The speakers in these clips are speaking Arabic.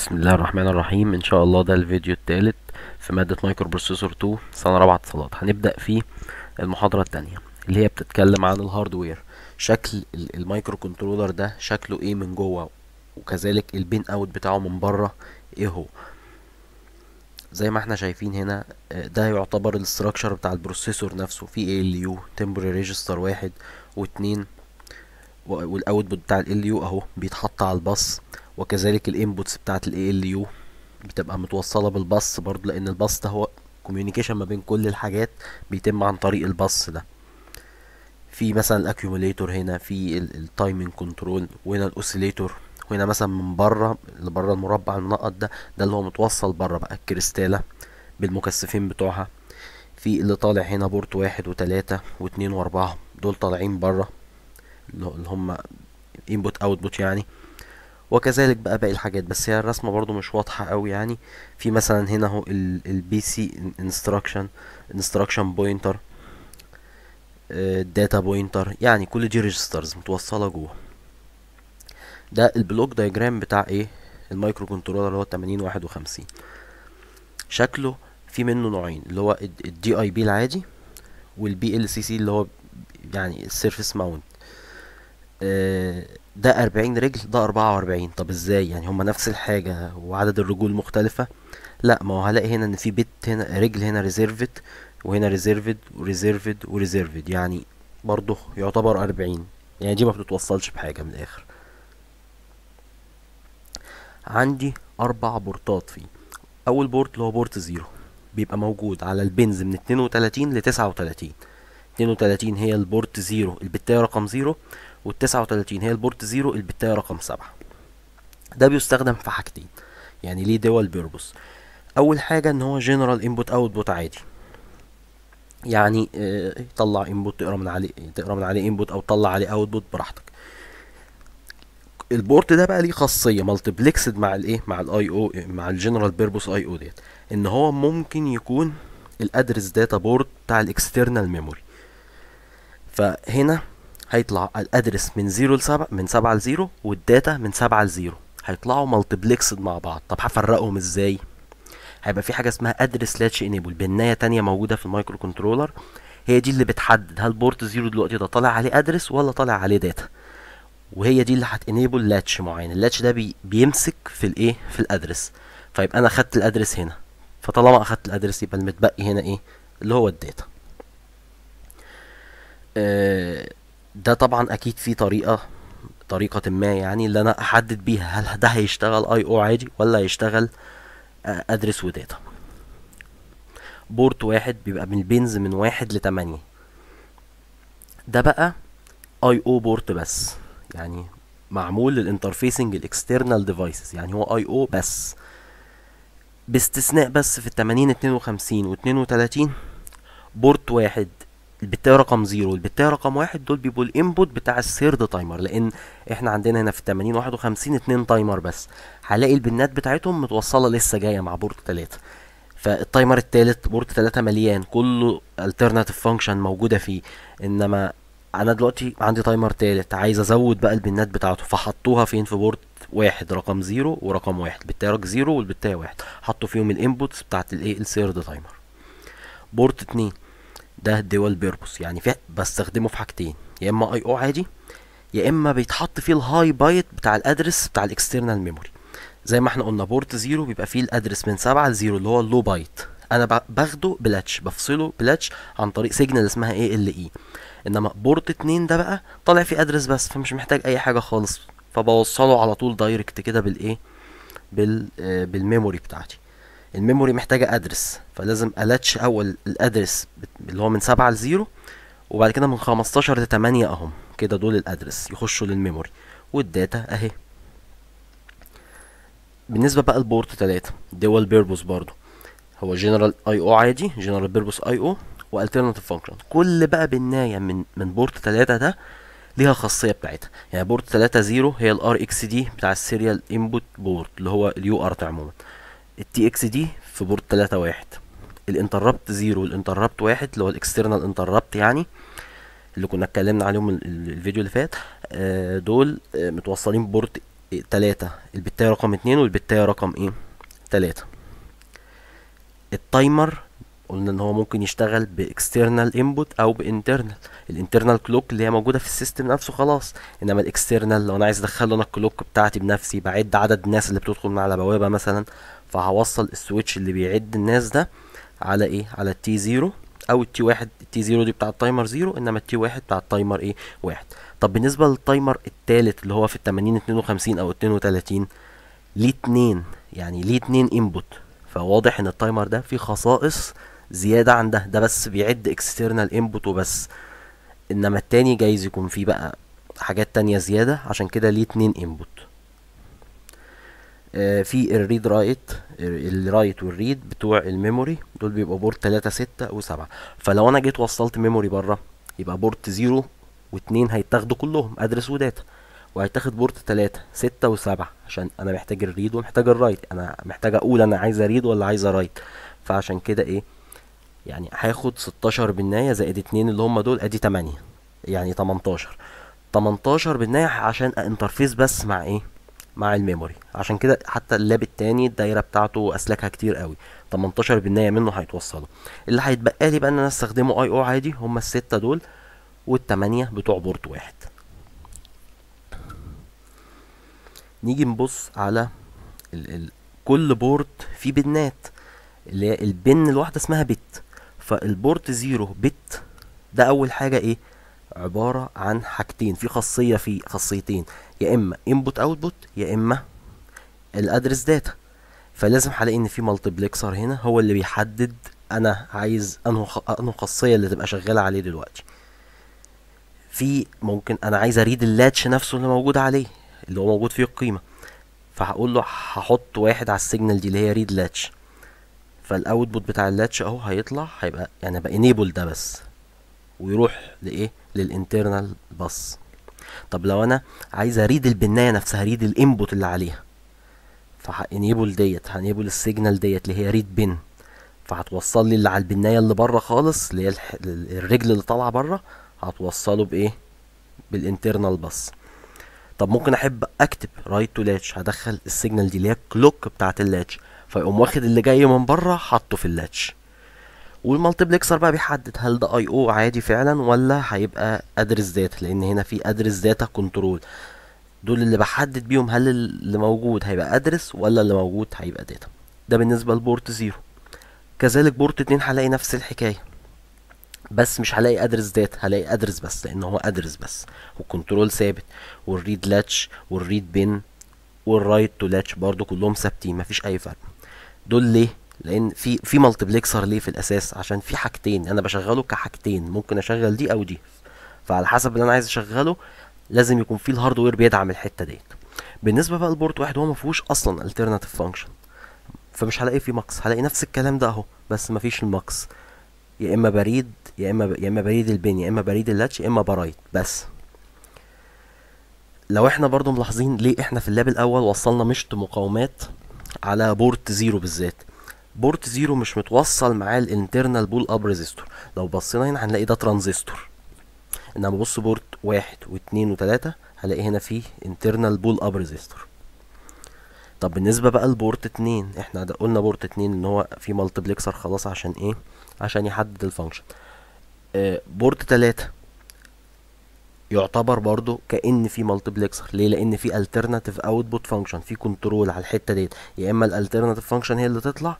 بسم الله الرحمن الرحيم ان شاء الله ده الفيديو الثالث في ماده مايكرو بروسيسور 2 سنه رابعه اتصالات هنبدا في المحاضره الثانيه اللي هي بتتكلم عن الهاردوير شكل المايكرو كنترولر ده شكله ايه من جوه وكذلك البين اوت بتاعه من بره ايه هو زي ما احنا شايفين هنا آه، ده يعتبر الاستراكشر بتاع البروسيسور نفسه في ال يو تمبري ريجستر واحد واثنين والاوتبوت بتاع ال يو اهو بيتحط على الباص وكذلك الانبوتس بتاعه الاي ال يو بتبقى متوصله بالباص برضو لان الباص ده هو كوميونيكيشن ما بين كل الحاجات بيتم عن طريق الباص ده في مثلا الاكيوميليتور هنا في التايمنج كنترول وهنا الاوسيليتور وهنا مثلا من بره اللي بره المربع النقط ده ده اللي هو متوصل بره بقى الكريستاله بالمكثفين بتوعها في اللي طالع هنا بورت واحد وتلاتة واتنين واربعة دول طالعين بره اللي هم input output يعني وكذلك بقى باقي الحاجات بس هي الرسمه برضو مش واضحه قوي يعني في مثلا هنا اهو البي سي انستراكشن انستراكشن بوينتر داتا بوينتر يعني كل دي ريجسترز متوصله جوه ده البلوك دايجرام بتاع ايه المايكرو كنترولر اللي هو 8051 شكله في منه نوعين اللي هو الدي اي بي العادي والبي ال سي سي اللي هو يعني السيرفيس ماونت ده 40 رجل ده 44 طب ازاي يعني هما نفس الحاجة وعدد الرجول مختلفة لا ما هو هلاقي هنا ان في بيت هنا رجل هنا ريزيرفد وهنا ريزيرفد وريزيرفد وريزيرفد يعني برضه يعتبر 40 يعني دي ما بتتوصلش بحاجة من الاخر عندي اربع بورتات فيه اول بورت اللي هو بورت زيرو بيبقى موجود على البنز من 32 ل 39 32 هي البورت 0 البتاية رقم 0 وال 39 هي البورت 0 البتاية رقم 7 ده بيستخدم في حاجتين يعني ليه دول بيربوس اول حاجة ان هو جنرال انبوت اوتبوت عادي يعني اه طلع انبوت تقرا من عليه تقرا من عليه انبوت او تطلع عليه اوتبوت براحتك البورت ده بقى ليه خاصيه مالتيبلكسد مع الايه مع الاي او مع الجنرال بيربوس اي او ديت ان هو ممكن يكون الادرس داتا بورت بتاع الاكسترنال ميموري فهنا هيطلع الادرس من 0 ل 7 من 7 ل 0 والداتا من 7 ل 0 هيطلعوا مالتيبلكسد مع بعض طب هفرقهم ازاي هيبقى في حاجه اسمها ادرس لاتش انيبل بنايه تانية موجوده في المايكرو كنترولر هي دي اللي بتحدد هل بورت 0 دلوقتي ده طالع عليه ادرس ولا طالع عليه داتا وهي دي اللي هتنيبل لاتش معين اللاتش ده بي بيمسك في الايه في الادرس فيبقى انا خدت الادرس هنا فطالما اخدت الادرس يبقى المتبقي هنا ايه اللي هو الداتا آه، ده طبعا اكيد في طريقه طريقه ما يعني اللي انا احدد بيها هل ده هيشتغل اي او عادي ولا هيشتغل آه، ادرس وداتا بورت واحد بيبقى من البنز من واحد لتمانية ده بقى اي او بورت بس يعني معمول للانترفيسنج الاكسترنال ديفايسز يعني هو اي او بس باستثناء بس في التمانين اتنين وخمسين واتنين وتلاتين بورت واحد البتاية رقم 0 والبتاية رقم 1 دول بيبقوا الانبوت بتاع الثيرد تايمر لان احنا عندنا هنا في 80 51 2 تايمر بس هلاقي البنات بتاعتهم متوصله لسه جايه مع بورت 3 فالتايمر الثالث بورت 3 مليان كله الترناتيف فانكشن موجوده فيه انما انا دلوقتي عندي تايمر ثالث عايز ازود بقى البنات بتاعته فحطوها فين في بورت واحد رقم 0 ورقم واحد بالتاية 0 والبتاية 1 حطوا فيهم الانبوتس بتاعت الايه الثيرد تايمر بورت 2 ده دول بيربوس يعني في بستخدمه في حاجتين يا اما اي او عادي يا اما بيتحط فيه الهاي بايت بتاع الادرس بتاع الاكسترنال ميموري زي ما احنا قلنا بورت زيرو بيبقى فيه الادرس من 7 ل 0 اللي هو اللو بايت انا باخده بلاتش بفصله بلاتش عن طريق سيجنال اسمها اي ال اي e. انما بورت 2 ده بقى طالع فيه ادرس بس فمش محتاج اي حاجه خالص فبوصله على طول دايركت كده بالايه بال إيه؟ بالميموري آه، بتاعتي الميموري محتاجه ادرس فلازم الاتش اول الادرس اللي هو من سبعة لزيرو وبعد كده من خمستاشر لتمانية اهم كده دول الادرس يخشوا للميموري والداتا اهي بالنسبه بقى البورت تلاتة دول بيربوس برضو هو جنرال اي او عادي جنرال بيربوس اي او والترناتيف فانكشن كل بقى بنايه من من بورت تلاتة ده ليها الخاصيه بتاعتها يعني بورت تلاتة زيرو هي الار اكس دي بتاع السيريال انبوت بورت اللي هو اليو ارت عموما التي اكس دي في بورد 3 واحد الانتربت 0 والانتربت واحد اللي هو الاكسترنال انتربت يعني اللي كنا اتكلمنا عليهم الفيديو اللي فات آه، دول آه، متوصلين بورد 3 البتاية رقم 2 والبتاية رقم ايه 3 التايمر قلنا ان هو ممكن يشتغل باكسترنال انبوت او بانترنال الانترنال كلوك اللي هي موجوده في السيستم نفسه خلاص انما الاكسترنال لو انا عايز ادخله انا الكلوك بتاعتي بنفسي بعد عدد الناس اللي بتدخل من على بوابه مثلا فهوصل السويتش اللي بيعد الناس ده على ايه على التي زيرو او التي واحد التي زيرو دي بتاع التايمر زيرو انما التي واحد بتاع التايمر ايه واحد طب بالنسبه للتايمر التالت اللي هو في التمانين اتنين وخمسين او اتنين وتلاتين ليه اتنين يعني ليه اتنين انبوت فواضح ان التايمر ده فيه خصائص زياده عن ده ده بس بيعد اكسترنال انبوت وبس انما التاني جايز يكون فيه بقى حاجات تانية زياده عشان كده ليه اتنين انبوت آه، في الريد رايت الرايت والريد بتوع الميموري دول بيبقوا بورت 3 6 و7 فلو انا جيت وصلت ميموري بره يبقى بورت 0 و2 هيتاخدوا كلهم ادرس وداتا وهيتاخد بورت 3 6 و7 عشان انا محتاج الريد ومحتاج الرايت انا محتاج اقول انا عايز اريد ولا عايز ارايت فعشان كده ايه يعني هاخد 16 بالنايه زائد 2 اللي هم دول ادي 8 يعني 18 18 بالنايه عشان انترفيس بس مع ايه مع الميموري عشان كده حتى اللاب التاني الدايره بتاعته اسلاكها كتير قوي 18 بالنية منه هيتوصله اللي هيتبقى لي بقى ان انا استخدمه اي او عادي هما الستة دول والتمانية بتوع بورت واحد نيجي نبص على ال ال كل بورت فيه بنات اللي هي البن الواحدة اسمها بت فالبورت زيرو بت ده اول حاجة ايه عباره عن حاجتين في خاصيه في خاصيتين يا اما انبوت اوتبوت يا اما الادرس داتا فلازم هلاقي ان في مالتيبلكسر هنا هو اللي بيحدد انا عايز انه انه خاصيه اللي تبقى شغاله عليه دلوقتي في ممكن انا عايز اريد اللاتش نفسه اللي موجود عليه اللي هو موجود فيه القيمه فهقول له هحط واحد على السيجنال دي اللي هي ريد لاتش فالاوتبوت بتاع اللاتش اهو هيطلع هيبقى يعني بقى انيبل ده بس ويروح لايه للانترنال باص طب لو انا عايز اريد البنايه نفسها اريد الانبوت اللي عليها فهانيبل ديت هانيبل السيجنال ديت اللي هي ريد بن فهتوصل لي اللي على البنايه اللي بره خالص اللي هي الرجل اللي طالعه بره هتوصله بايه بالانترنال باص طب ممكن احب اكتب رايت تو لاتش هدخل السيجنال دي اللي هي كلوك بتاعه اللاتش فيقوم واخد اللي جاي من بره حاطه في اللاتش والمالتيبلكسر بقى بيحدد هل ده اي او عادي فعلا ولا هيبقى ادرس داتا لان هنا في ادرس داتا كنترول دول اللي بحدد بيهم هل اللي موجود هيبقى ادرس ولا اللي موجود هيبقى داتا ده بالنسبه لبورت زيرو كذلك بورت اتنين هلاقي نفس الحكايه بس مش هلاقي ادرس داتا هلاقي ادرس بس لان هو ادرس بس والكنترول ثابت والريد لاتش والريد بن والرايت تو لاتش برضو كلهم ثابتين مفيش اي فرق دول ليه لان في في مالتيبلكسر ليه في الاساس عشان في حاجتين انا بشغله كحاجتين ممكن اشغل دي او دي فعلى حسب اللي انا عايز اشغله لازم يكون في الهاردوير بيدعم الحته ديت بالنسبه بقى لبورت واحد هو ما فيهوش اصلا الترناتيف فانكشن فمش هلاقي فيه ماكس هلاقي نفس الكلام ده اهو بس ما فيش الماكس يا اما بريد يا اما ب... يا اما بريد البين يا اما بريد اللاتش يا اما برايت بس لو احنا برضو ملاحظين ليه احنا في اللاب الاول وصلنا مشط مقاومات على بورت زيرو بالذات بورت زيرو مش متوصل معاه الانترنال بول اب ريزيستور لو بصينا هنا هنلاقي ده ترانزستور انما بص بورت واحد واتنين وتلاتة هلاقي هنا فيه انترنال بول اب ريزيستور طب بالنسبة بقى لبورت اتنين احنا قلنا بورت اتنين ان هو فيه مالتبلكسر خلاص عشان ايه عشان يحدد الفانكشن آه، بورت تلاتة يعتبر برضو كان في مالتبلكسر ليه لان في الترناتيف اوتبوت فانكشن في كنترول على الحته ديت يا اما الالترناتيف فانكشن هي اللي تطلع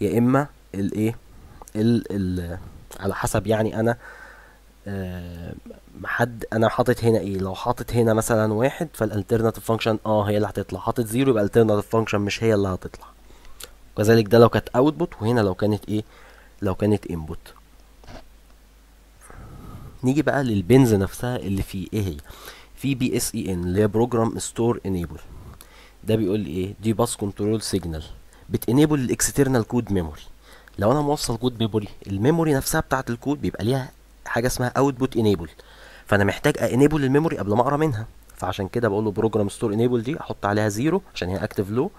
يا اما الايه على حسب يعني انا آه، حد انا حاطط هنا ايه لو حاطط هنا مثلا واحد فالالترناتيف فانكشن اه هي اللي هتطلع حاطط زيرو يبقى الالترناتيف فانكشن مش هي اللي هتطلع وكذلك ده لو كانت اوتبوت وهنا لو كانت ايه لو كانت انبوت نيجي بقى للبنز نفسها اللي فيه ايه هي في بي اس اي ان اللي هي بروجرام ستور انيبل ده بيقول لي ايه دي باس كنترول سيجنال بتانيبل الاكسترنال كود ميموري لو انا موصل كود ميموري الميموري نفسها بتاعه الكود بيبقى ليها حاجه اسمها اوتبوت انيبل فانا محتاج انيبل الميموري قبل ما اقرا منها فعشان كده بقول له بروجرام ستور انيبل دي احط عليها زيرو عشان هي اكتف لو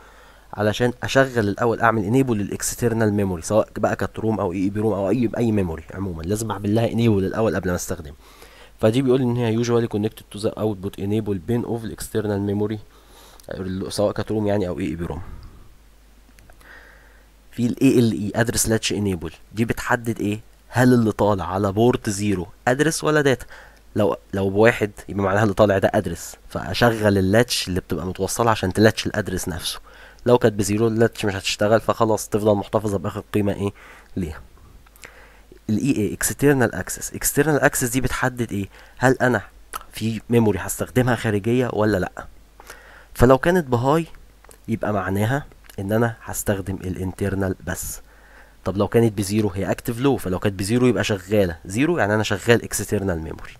علشان اشغل الاول اعمل انيبل للاكسترنال ميموري سواء بقى كانت روم او اي بي روم او اي اي ميموري عموما لازم اعمل لها انيبل الاول قبل ما استخدم فدي بيقول ان هي يوجوالي كونكتد تو ذا اوتبوت انيبل بين اوف الاكسترنال ميموري سواء كانت روم يعني او اي بي روم في ال ALE ادرس لاتش انيبل دي بتحدد ايه هل اللي طالع على بورت زيرو ادرس ولا داتا لو لو بواحد يبقى معناها اللي طالع ده ادرس فاشغل اللاتش اللي بتبقى متوصله عشان تلاتش الادرس نفسه لو كانت بزيرو اللاتش مش هتشتغل فخلاص تفضل محتفظه باخر قيمه ايه ليها الاي اي اكسترنال اكسس اكسترنال اكسس دي بتحدد ايه هل انا في ميموري هستخدمها خارجيه ولا لا فلو كانت بهاي يبقى معناها ان انا هستخدم الانترنال بس طب لو كانت بزيرو هي اكتف لو فلو كانت بزيرو يبقى شغاله زيرو يعني انا شغال اكسترنال ميموري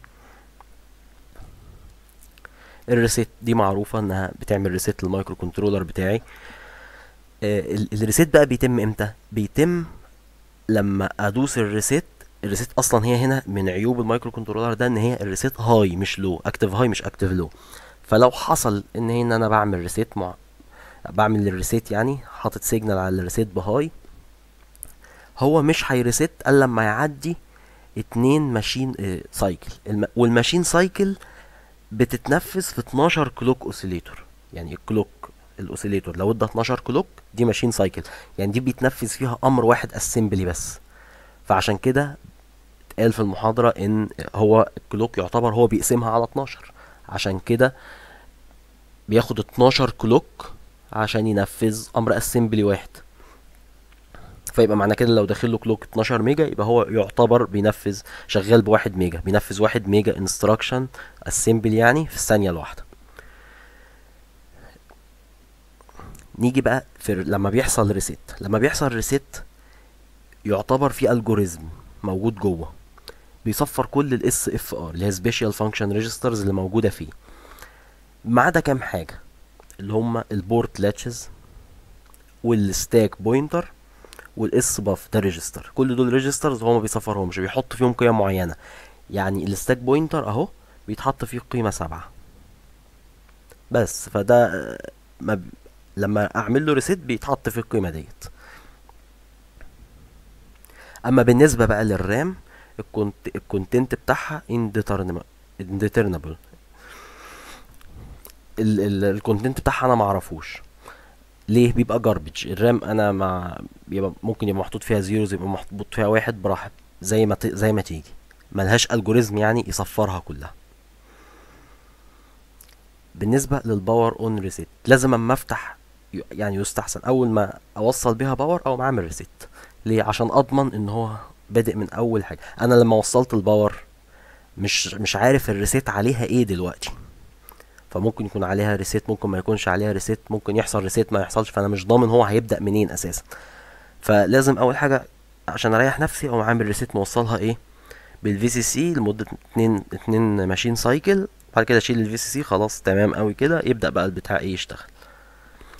الريسيت دي معروفه انها بتعمل ريسيت للمايكرو كنترولر بتاعي آه، الريسيت بقى بيتم امتى بيتم لما ادوس الريسيت الريسيت اصلا هي هنا من عيوب المايكرو كنترولر ده ان هي الريسيت هاي مش لو اكتف هاي مش اكتف لو فلو حصل ان هنا انا بعمل ريسيت بعمل الريسيت يعني حاطط سيجنال على الريسيت بهاي هو مش هيريسيت الا لما يعدي اتنين ماشين سايكل آه، والماشين سايكل بتتنفذ في 12 كلوك اوسيليتور يعني الكلوك الاوسيليتور لو ادى 12 كلوك دي ماشين سايكل يعني دي بيتنفذ فيها امر واحد اسمبلي بس فعشان كده اتقال في المحاضرة ان هو الكلوك يعتبر هو بيقسمها على 12 عشان كده بياخد 12 كلوك عشان ينفذ امر اسمبلي واحد فيبقى معنى كده لو داخل له كلوك 12 ميجا يبقى هو يعتبر بينفذ شغال بواحد ميجا بينفذ واحد ميجا انستراكشن اسمبل يعني في الثانيه الواحده نيجي بقى في لما بيحصل ريست لما بيحصل ريست يعتبر في الجوريزم موجود جوه بيصفر كل الاس اف ار اللي هي سبيشال فانكشن ريجسترز اللي موجوده فيه ما عدا كام حاجه اللي هما البورت لاتشز والستاك بوينتر والاس باف ده ريجستر كل دول ريجسترز هو ما بيصفرهمش بيحط فيهم قيم معينه يعني الستاك بوينتر اهو بيتحط فيه قيمه سبعة بس فده ما ب... لما اعمل له ريسيت بيتحط فيه القيمه ديت اما بالنسبه بقى للرام الكونت... الكونتنت بتاعها indeterminable الكونتنت بتاعها انا معرفوش ليه بيبقى جاربج الرام انا مع يبقى ممكن يبقى محطوط فيها زيروز يبقى محطوط فيها واحد براحت زي ما ت... زي ما تيجي ملهاش الجوريزم يعني يصفرها كلها بالنسبه للباور اون ريسيت لازم اما افتح يعني يستحسن اول ما اوصل بيها باور او اعمل ريسيت ليه عشان اضمن ان هو بادئ من اول حاجه انا لما وصلت الباور مش مش عارف الريسيت عليها ايه دلوقتي فممكن يكون عليها ريسيت ممكن ما يكونش عليها ريسيت ممكن يحصل ريسيت ما يحصلش فانا مش ضامن هو هيبدا منين اساسا فلازم اول حاجه عشان اريح نفسي اقوم عامل ريسيت موصلها ايه بالفي سي سي لمده 2 2 ماشين سايكل بعد كده اشيل الفي سي سي خلاص تمام قوي كده يبدا بقى البتاع ايه يشتغل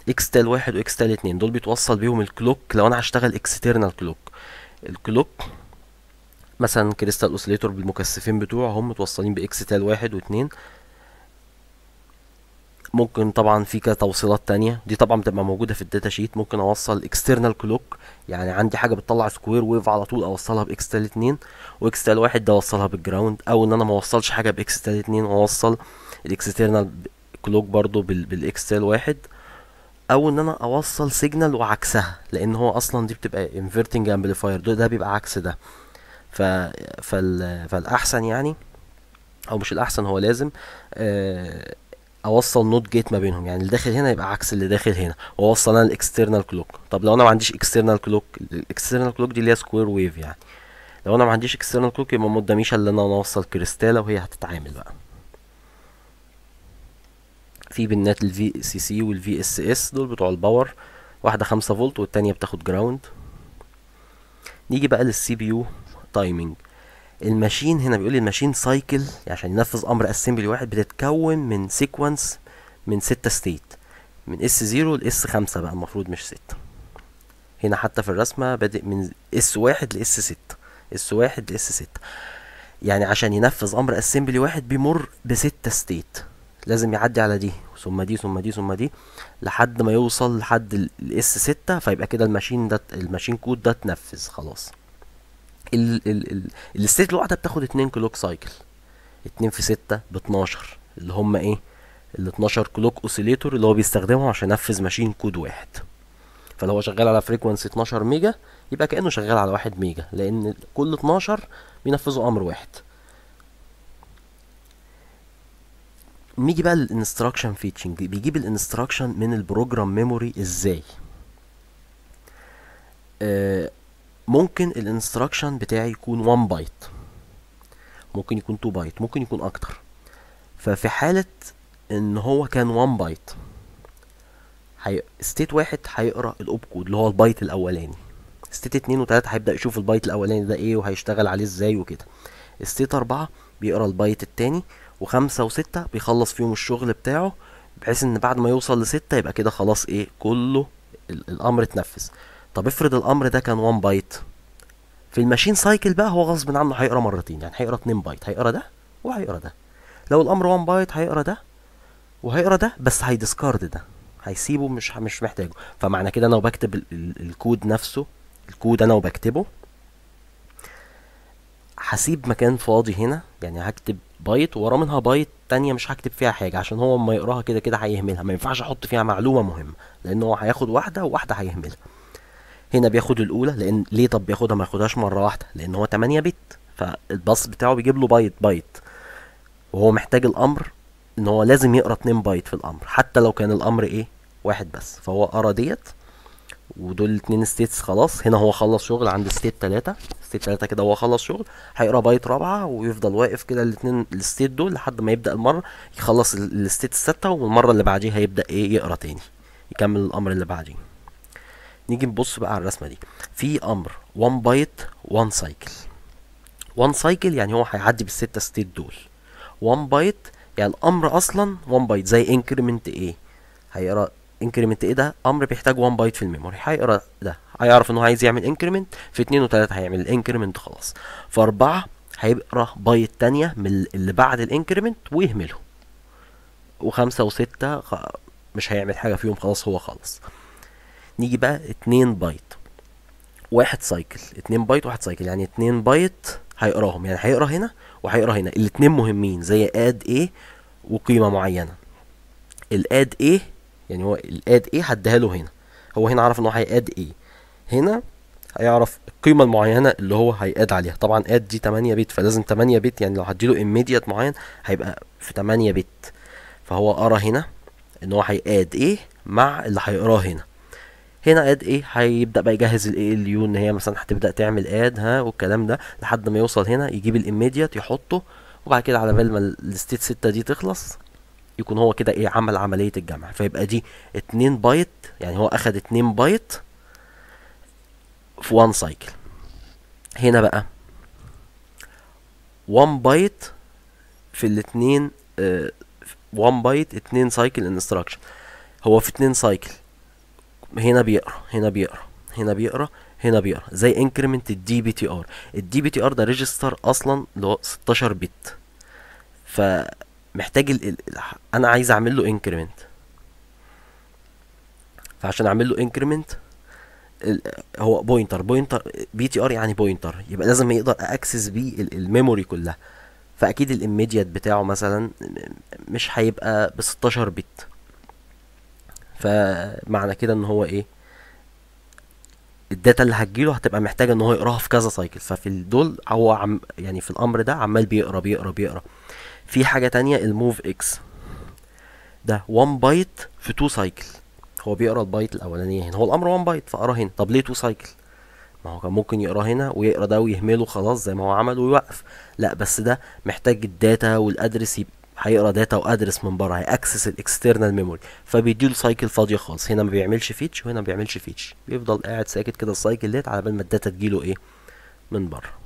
اكستال واحد واكستال اتنين دول بيتوصل بيهم الكلوك لو انا هشتغل اكسترنال كلوك الكلوك مثلا كريستال اوسيليتور بالمكثفين بتوعه هم متوصلين باكستال واحد واتنين ممكن طبعا في كده توصيلات تانية دي طبعا بتبقى موجودة في الداتا شيت ممكن اوصل اكسترنال كلوك يعني عندي حاجة بتطلع سكوير ويف على طول اوصلها باكستال اتنين واكستال واحد ده اوصلها بالجراوند او ان انا ما اوصلش حاجة باكستال اتنين اوصل الاكسترنال كلوك برضو بالاكستال واحد او ان انا اوصل سيجنال وعكسها لان هو اصلا دي بتبقى انفرتنج امبليفاير ده بيبقى عكس ده ف... فال... فالاحسن يعني او مش الاحسن هو لازم آه اوصل نوت جيت ما بينهم يعني اللي داخل هنا يبقى عكس اللي داخل هنا واوصل انا الاكسترنال كلوك طب لو انا ما عنديش اكسترنال كلوك الاكسترنال كلوك دي اللي هي سكوير ويف يعني لو انا ما عنديش اكسترنال كلوك يبقى ما قداميش الا ان انا اوصل كريستاله وهي هتتعامل بقى في بنات الفي سي سي والفي اس اس دول بتوع الباور واحده خمسة فولت والتانية بتاخد جراوند نيجي بقى للسي بي يو تايمنج الماشين هنا بيقول لي الماشين سايكل عشان ينفذ امر اسمبلي واحد بتتكون من سيكونس من ستة ستيت من اس زيرو لاس خمسة بقى المفروض مش ستة هنا حتى في الرسمة بادئ من اس واحد لاس ستة اس واحد لاس ستة يعني عشان ينفذ امر اسمبلي واحد بيمر بستة ستيت لازم يعدي على دي ثم دي ثم دي ثم دي لحد ما يوصل لحد الاس ستة فيبقى كده الماشين ده الماشين كود ده اتنفذ خلاص الستيت الواحده بتاخد 2 كلوك سايكل 2 في 6 ب 12 اللي هم ايه ال 12 كلوك اوسيليتور اللي هو بيستخدمه عشان ينفذ ماشين كود واحد فلو هو شغال على فريكوانسي 12 ميجا يبقى كانه شغال على 1 ميجا لان كل 12 بينفذوا امر واحد نيجي بقى للانستراكشن فيتشنج بيجيب الانستراكشن من البروجرام ميموري ازاي آه ممكن الانستراكشن بتاعي يكون 1 بايت ممكن يكون 2 بايت ممكن يكون اكتر ففي حالة ان هو كان 1 بايت هي... ستيت واحد هيقرا الاوب كود اللي هو البايت الاولاني ستيت اتنين وتلاته هيبدا يشوف البايت الاولاني ده ايه وهيشتغل عليه ازاي وكده ستيت اربعه بيقرا البايت التاني وخمسه وسته بيخلص فيهم الشغل بتاعه بحيث ان بعد ما يوصل لسته يبقى كده خلاص ايه كله الامر اتنفذ طب افرض الامر ده كان 1 بايت في الماشين سايكل بقى هو غصب عنه هيقرا مرتين يعني هيقرا 2 بايت هيقرا ده وهيقرا ده لو الامر 1 بايت هيقرا ده وهيقرا ده بس هيديسكارد ده هيسيبه مش مش محتاجه فمعنى كده انا وبكتب الكود نفسه الكود انا وبكتبه هسيب مكان فاضي هنا يعني هكتب بايت ورا منها بايت تانية مش هكتب فيها حاجة عشان هو ما يقراها كده كده هيهملها ما ينفعش احط فيها معلومة مهمة لان هو هياخد واحدة وواحدة هيهملها هنا بياخد الاولى لان ليه طب بياخدها ما ياخدهاش مره واحده لان هو 8 بت فالباص بتاعه بيجيب له بايت بايت وهو محتاج الامر ان هو لازم يقرا 2 بايت في الامر حتى لو كان الامر ايه واحد بس فهو قرا ديت ودول اتنين ستيتس خلاص هنا هو خلص شغل عند ستيت تلاتة ستيت تلاتة كده هو خلص شغل هيقرا بايت رابعة ويفضل واقف كده الاتنين الستيت دول لحد ما يبدأ المرة يخلص الستيت الستة والمرة اللي بعديها هيبدأ ايه يقرا تاني يكمل الأمر اللي بعديه نيجي نبص بقى على الرسمه دي في امر 1 بايت 1 سايكل 1 سايكل يعني هو هيعدي بالستة ستيت دول 1 بايت يعني الامر اصلا 1 بايت زي انكريمنت ايه هيقرا انكريمنت ايه ده امر بيحتاج 1 بايت في الميموري هيقرا ده هيعرف ان هو عايز يعمل انكريمنت في 2 و3 هيعمل الانكريمنت خلاص في 4 هيقرا بايت ثانيه من اللي بعد الانكريمنت ويهمله و5 و6 مش هيعمل حاجة فيهم خلاص هو خلص نيجي بقى 2 بايت واحد سايكل 2 بايت واحد سايكل يعني 2 بايت هيقراهم يعني هيقرا هنا وهيقرا هنا الاثنين مهمين زي اد ايه وقيمه معينه الاد ايه يعني هو الاد ايه هديها له هنا هو هنا عرف ان هو هياد ايه هنا هيعرف القيمه المعينه اللي هو هياد عليها طبعا اد دي 8 بت فلازم 8 بت يعني لو هديله ايميديت معين هيبقى في 8 بت فهو قرا هنا ان هو هياد ايه مع اللي هيقراه هنا هنا اد ايه هيبدا بقى يجهز الاي ال يو ان هي مثلا هتبدا تعمل اد ها والكلام ده لحد ما يوصل هنا يجيب الاميديت يحطه وبعد كده على بال ما الستيت 6 دي تخلص يكون هو كده ايه عمل عمليه الجمع فيبقى دي 2 بايت يعني هو اخد 2 بايت في 1 سايكل هنا بقى 1 بايت في الاثنين 1 بايت 2 سايكل انستراكشن هو في 2 سايكل هنا بيقرا هنا بيقرا هنا بيقرا هنا بيقرا زي انكريمنت الدي بي تي ار الدي بي تي ار ده ريجستر اصلا اللي هو 16 بت فمحتاج ال... انا عايز اعمل له انكريمنت فعشان اعمل له انكريمنت هو بوينتر بوينتر بي تي ار يعني بوينتر يبقى لازم يقدر اكسس بيه الميموري كلها فاكيد الاميديت بتاعه مثلا مش هيبقى ب 16 بت فمعنى كده ان هو ايه الداتا اللي هتجيله هتبقى محتاجه ان هو يقراها في كذا سايكل ففي دول هو عم يعني في الامر ده عمال بيقرا بيقرا بيقرا في حاجه تانية الموف اكس ده 1 بايت في 2 سايكل هو بيقرا البايت الاولانيه هنا هو الامر 1 بايت فقرا هنا طب ليه 2 سايكل ما هو كان ممكن يقرا هنا ويقرا ده ويهمله خلاص زي ما هو عمل ويوقف لا بس ده محتاج الداتا والادرس يبقى هيقرا داتا وادرس من بره هيأكسس الاكسترنال ميموري فبيديله سايكل فاضيه خالص هنا ما بيعملش فيتش وهنا ما بيعملش فيتش بيفضل قاعد ساكت كده السايكل ديت على بال ما الداتا تجيله ايه من بره